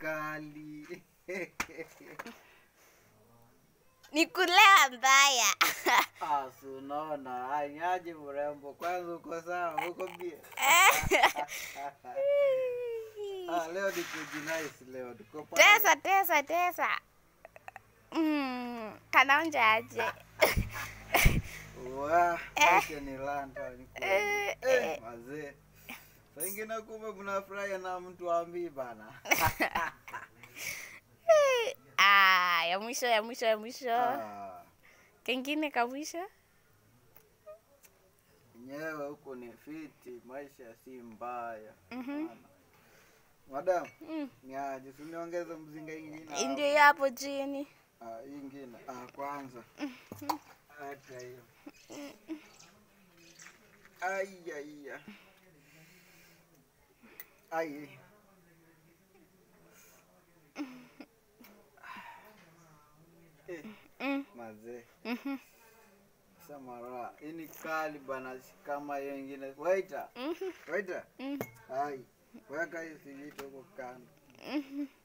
kali ni kulea mbaya asunaona ah, anyaje mrembo kwanza uko sawa uko bia ah, leo ni kujinais leo tesa tesa tesa mm, kanaonja aje wa, eh. ni landa ni eh, eh, eh, mazee wengine kumbe mnafurahia na mtu ambii bana. ah, ya mwisho ya mwisho ya mwisho. Ah. Kengine ka mwisho. Nyewe huko ni fiti, maisha si mbaya. Mhm. Mm Madam, mm. niaje, si mzinga ingine. Ndio hapo chini. Ah, ingine. Ah, kwanza. Mm mm-hmm. -hmm. Acha hiyo. Mm -hmm. Ai, ai, ai. Ay. Mm. Mm. Eh, mm-hmm. Samara, ini kali bana kama hiyo ingine. Waita. Mm-hmm. Waita. Mm. Ai. Weka hiyo sivito huko kando. Mhm.